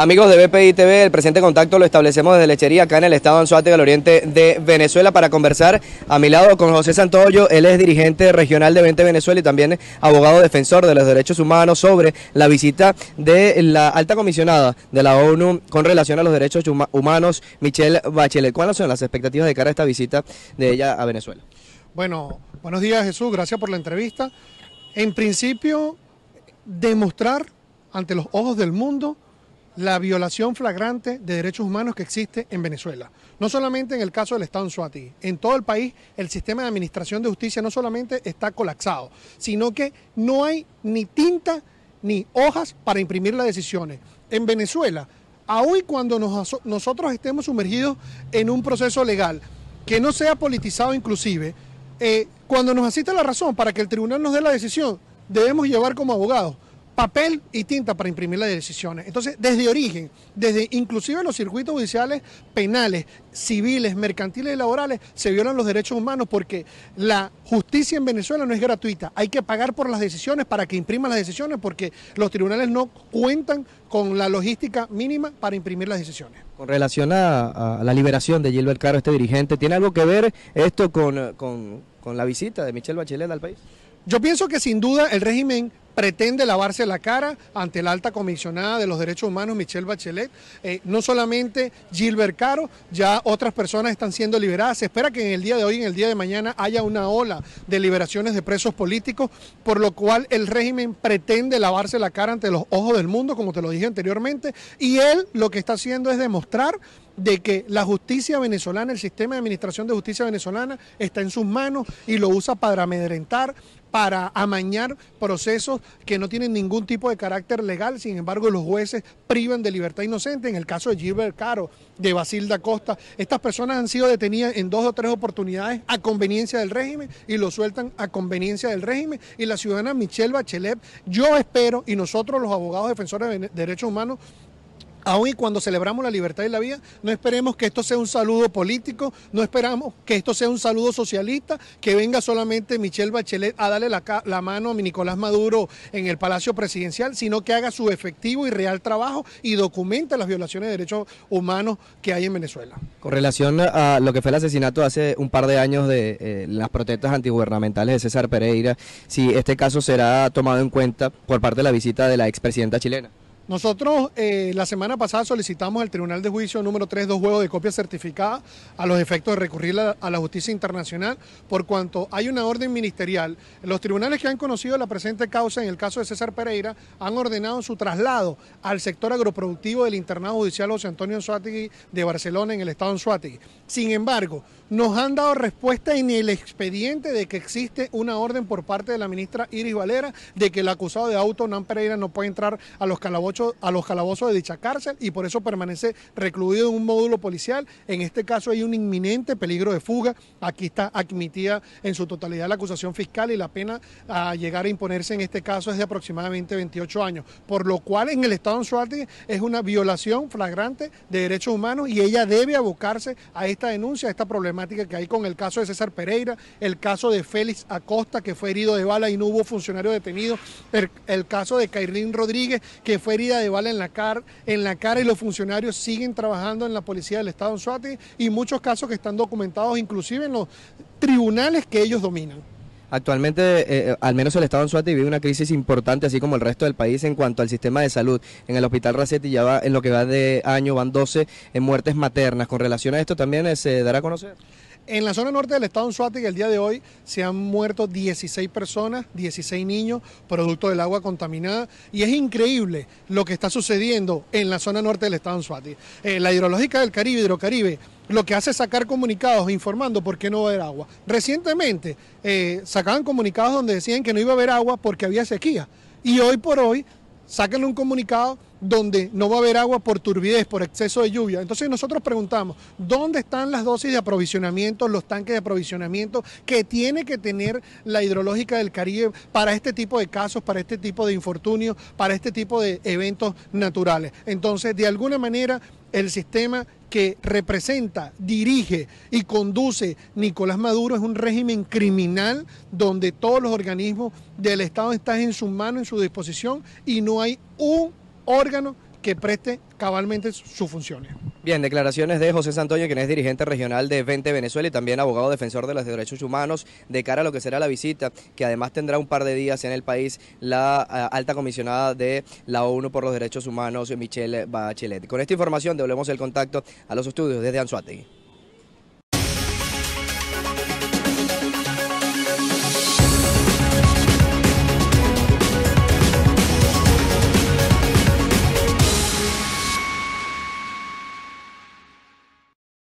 Amigos de BPI TV, el presente contacto lo establecemos desde Lechería, acá en el estado de Anzuate, del oriente de Venezuela, para conversar a mi lado con José Santoyo. Él es dirigente regional de Vente Venezuela y también abogado defensor de los derechos humanos sobre la visita de la alta comisionada de la ONU con relación a los derechos humanos, Michelle Bachelet. ¿Cuáles son las expectativas de cara a esta visita de ella a Venezuela? Bueno, buenos días Jesús, gracias por la entrevista. En principio, demostrar ante los ojos del mundo la violación flagrante de derechos humanos que existe en Venezuela. No solamente en el caso del Estado en Suati, en todo el país el sistema de administración de justicia no solamente está colapsado, sino que no hay ni tinta ni hojas para imprimir las decisiones. En Venezuela, aun cuando nos, nosotros estemos sumergidos en un proceso legal que no sea politizado inclusive, eh, cuando nos asiste la razón para que el tribunal nos dé la decisión, debemos llevar como abogados papel y tinta para imprimir las decisiones. Entonces, desde origen, desde inclusive los circuitos judiciales penales, civiles, mercantiles y laborales, se violan los derechos humanos porque la justicia en Venezuela no es gratuita. Hay que pagar por las decisiones para que impriman las decisiones porque los tribunales no cuentan con la logística mínima para imprimir las decisiones. Con relación a, la liberación de Gilbert Caro, este dirigente, ¿tiene algo que ver esto con, con, con la visita de Michelle Bachelet al país? Yo pienso que sin duda el régimen pretende lavarse la cara ante la alta comisionada de los derechos humanos, Michelle Bachelet. Eh, no solamente Gilbert Caro, ya otras personas están siendo liberadas. Se espera que en el día de hoy, en el día de mañana, haya una ola de liberaciones de presos políticos, por lo cual el régimen pretende lavarse la cara ante los ojos del mundo, como te lo dije anteriormente, y él lo que está haciendo es demostrar de que la justicia venezolana, el sistema de administración de justicia venezolana está en sus manos y lo usa para amedrentar, para amañar procesos que no tienen ningún tipo de carácter legal, sin embargo los jueces privan de libertad inocente, en el caso de Gilbert Caro, de Basilda Costa, estas personas han sido detenidas en dos o tres oportunidades a conveniencia del régimen y lo sueltan a conveniencia del régimen y la ciudadana Michelle Bachelet, yo espero y nosotros los abogados defensores de derechos humanos aun y cuando celebramos la libertad y la vida, no esperemos que esto sea un saludo político, no esperamos que esto sea un saludo socialista, que venga solamente Michelle Bachelet a darle la, mano a Nicolás Maduro en el Palacio Presidencial, sino que haga su efectivo y real trabajo y documente las violaciones de derechos humanos que hay en Venezuela. Con relación a lo que fue el asesinato hace un par de años de eh, las protestas antigubernamentales de César Pereira, si este caso será tomado en cuenta por parte de la visita de la expresidenta chilena. Nosotros eh, la semana pasada solicitamos al Tribunal de Juicio número 3 dos juegos de copia certificada a los efectos de recurrir a la justicia internacional por cuanto hay una orden ministerial. Los tribunales que han conocido la presente causa en el caso de César Pereira han ordenado su traslado al sector agroproductivo del internado judicial José Antonio Suátegui de Barcelona en el estado de Sin embargo, nos han dado respuesta en el expediente de que existe una orden por parte de la ministra Iris Valera de que el acusado de auto, Nan Pereira, no puede entrar a los calabozos a los calabozos de dicha cárcel y por eso permanece recluido en un módulo policial. En este caso hay un inminente peligro de fuga. Aquí está admitida en su totalidad la acusación fiscal y la pena a llegar a imponerse en este caso es de aproximadamente 28 años, por lo cual en el Estado de Suárez es una violación flagrante de derechos humanos y ella debe abocarse a esta denuncia, a esta problemática que hay con el caso de César Pereira, el caso de Félix Acosta que fue herido de bala y no hubo funcionario detenido, el, caso de Kairlin Rodríguez que fue herido de bala en la, cara, en la cara y los funcionarios siguen trabajando en la policía del Estado en Suárez y muchos casos que están documentados inclusive en los tribunales que ellos dominan. Actualmente, eh, eh, al menos el Estado en Suárez vive una crisis importante, así como el resto del país, en cuanto al sistema de salud. En el Hospital Racetti ya va, en lo que va de año, van 12 en eh, muertes maternas. Con relación a esto también se dará a conocer. En la zona norte del estado de Anzuati, el día de hoy se han muerto 16 personas, 16 niños, producto del agua contaminada. Y es increíble lo que está sucediendo en la zona norte del estado de Eh, la hidrológica del Caribe, Hidrocaribe, lo que hace es sacar comunicados informando por qué no va a haber agua. Recientemente eh, sacaban comunicados donde decían que no iba a haber agua porque había sequía. Y hoy por hoy sacan un comunicado donde no va a haber agua por turbidez, por exceso de lluvia. Entonces nosotros preguntamos, ¿dónde están las dosis de aprovisionamiento, los tanques de aprovisionamiento que tiene que tener la hidrológica del Caribe para este tipo de casos, para este tipo de infortunios, para este tipo de eventos naturales? Entonces, de alguna manera, el sistema que representa, dirige y conduce Nicolás Maduro es un régimen criminal donde todos los organismos del Estado están en su mano, en su disposición y no hay un órgano que preste cabalmente sus funciones. Bien, declaraciones de José Santoño, quien es dirigente regional de 20 Venezuela y también abogado defensor de los derechos humanos, de cara a lo que será la visita, que además tendrá un par de días en el país la eh, alta comisionada de la ONU por los Derechos Humanos, Michelle Bachelet. Con esta información devolvemos el contacto a los estudios desde Anzuategui.